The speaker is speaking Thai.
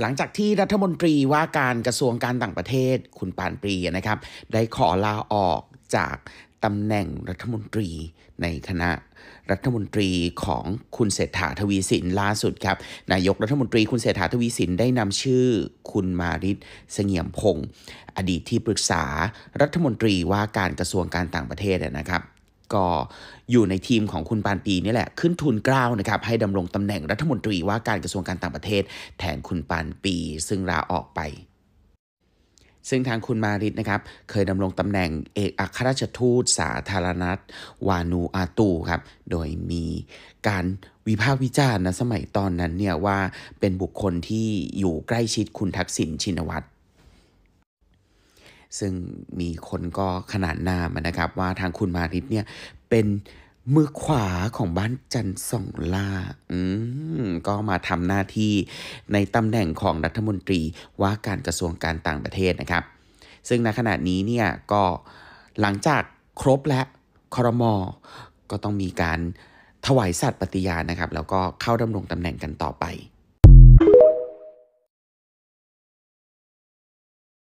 หลังจากที่รัฐมนตรีว่าการกระทรวงการต่างประเทศคุณปานปรีนะครับ ได้ขอลาออกจากตำแหน่งรัฐมนตรีในคณะรัฐมนตรีของคุณเศรษฐาทวีสินล่าสุดครับนายกรัฐมนตรี คุณเศรษฐาทวีสินได้นำชื่อคุณมาริศเสงี่ยมพงศ์อดีตที่ปรึกษารัฐมนตรีว่าการกระทรวงการต่างประเทศนะครับก็อยู่ในทีมของคุณปานปีนี่แหละขึ้นทุนกล้าวนะครับให้ดำรงตำแหน่งรัฐมนตรีว่าการกระทรวงการต่างประเทศแทนคุณปานปี ซึ่งลาออกไป ซึ่งทางคุณมาริดนะครับเคยดำรงตำแหน่งเอกอัครราชทูต สาธารณรัฐ วานูอาตูครับโดยมีการวิพากษ์วิจารณ์นะสมัยตอนนั้นเนี่ยว่าเป็นบุคคลที่อยู่ใกล้ชิดคุณทักษิณชินวัตรซึ่งมีคนก็ขนานนามนะครับว่าทางคุณมาริตเนี่ยเป็นมือขวาของบ้านจันส่องล่า อืม ก็มาทำหน้าที่ในตำแหน่งของรัฐมนตรีว่าการกระทรวงการต่างประเทศนะครับ ซึ่งในขณะนี้เนี่ยก็หลังจากครบและคอรมอก็ต้องมีการถวายสัตย์ปฏิญาณนะครับแล้วก็เข้าดำรงตำแหน่งกันต่อไป